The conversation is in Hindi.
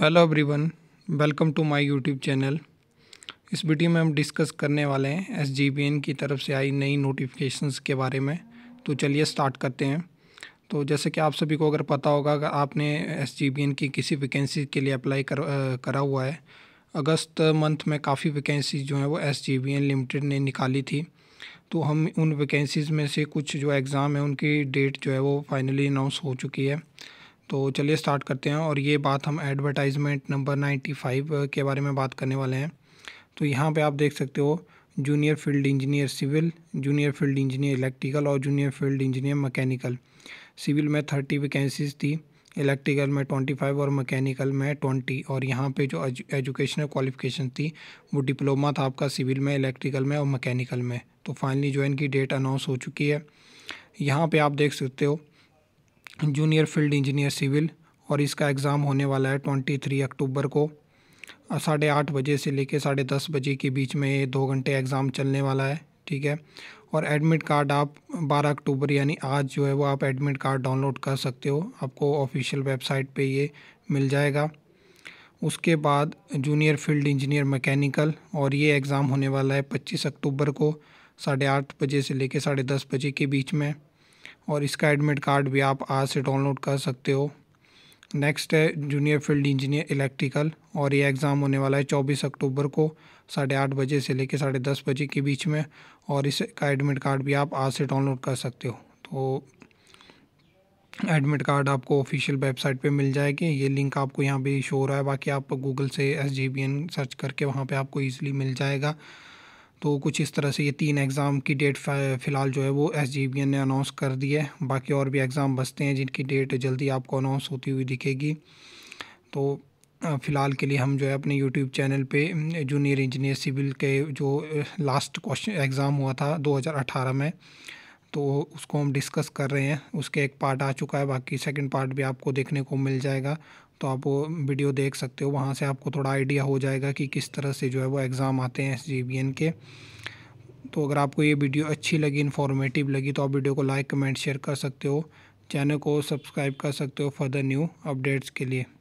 hello everyone welcome to my YouTube channel इस वीडियो में हम डिस्कस करने वाले हैं एस की तरफ से आई नई नोटिफिकेशंस के बारे में तो चलिए स्टार्ट करते हैं तो जैसे कि आप सभी को अगर पता होगा अगर आपने एस की किसी वैकेंसी के लिए अप्लाई कर, करा हुआ है अगस्त मंथ में काफ़ी वैकेंसी जो है वो एस लिमिटेड ने निकाली थी तो हम उन वैकेंसीज़ में से कुछ जो एग्ज़ाम है उनकी डेट जो है वो फाइनली अनाउंस हो चुकी है तो चलिए स्टार्ट करते हैं और ये बात हम एडवर्टाइजमेंट नंबर नाइन्टी फाइव के बारे में बात करने वाले हैं तो यहाँ पे आप देख सकते हो junior field engineer civil junior field engineer electrical और junior field engineer mechanical civil में थर्टी वैकेंसीज थी इलेक्ट्रिकल में ट्वेंटी फाइव और मैकेनिकल में ट्वेंटी और यहाँ पे जो एजुकेशनल क्वालिफिकेशन थी वो डिप्लोमा था आपका सिविल में इलेक्ट्रिकल में और मैकेनिकल में तो फाइनली ज्वाइन की डेट अनाउंस हो चुकी है यहाँ पे आप देख सकते हो जूनियर फील्ड इंजीनियर सिविल और इसका एग्ज़ाम होने वाला है ट्वेंटी थ्री अक्टूबर को साढ़े आठ बजे से लेकर साढ़े दस बजे के बीच में ये दो घंटे एग्ज़ाम चलने वाला है ठीक है और एडमिट कार्ड आप 12 अक्टूबर यानी आज जो है वो आप एडमिट कार्ड डाउनलोड कर सकते हो आपको ऑफिशियल वेबसाइट पे ये मिल जाएगा उसके बाद जूनियर फील्ड इंजीनियर मैकेनिकल और ये एग्ज़ाम होने वाला है 25 अक्टूबर को साढ़े आठ बजे से लेकर साढ़े दस बजे के बीच में और इसका एडमिट कार्ड भी आप आज से डाउनलोड कर सकते हो नेक्स्ट है जूनियर फील्ड इंजीनियर इलेक्ट्रिकल और ये एग्ज़ाम होने वाला है चौबीस अक्टूबर को साढ़े आठ बजे से लेकर साढ़े दस बजे के बीच में और इसका एडमिट कार्ड भी आप आज से डाउनलोड कर सकते हो तो एडमिट कार्ड आपको ऑफिशियल वेबसाइट पे मिल जाएगी ये लिंक आपको यहाँ पे शो हो रहा है बाकी आप गूगल से एस सर्च करके वहाँ पे आपको ईजिली मिल जाएगा तो कुछ इस तरह से ये तीन एग्ज़ाम की डेट फ़िलहाल जो है वो एस ने अनाउंस कर दी है बाकी और भी एग्ज़ाम बचते हैं जिनकी डेट जल्दी आपको अनाउंस होती हुई दिखेगी तो फ़िलहाल के लिए हम जो है अपने यूट्यूब चैनल पे जूनियर इंजीनियर सिविल के जो लास्ट क्वेश्चन एग्ज़ाम हुआ था 2018 में तो उसको हम डिस्कस कर रहे हैं उसके एक पार्ट आ चुका है बाकी सेकंड पार्ट भी आपको देखने को मिल जाएगा तो आप वो वीडियो देख सकते हो वहाँ से आपको थोड़ा आइडिया हो जाएगा कि किस तरह से जो है वो एग्ज़ाम आते हैं एस के तो अगर आपको ये वीडियो अच्छी लगी इन्फॉर्मेटिव लगी तो आप वीडियो को लाइक कमेंट शेयर कर सकते हो चैनल को सब्सक्राइब कर सकते हो फर्दर न्यू अपडेट्स के लिए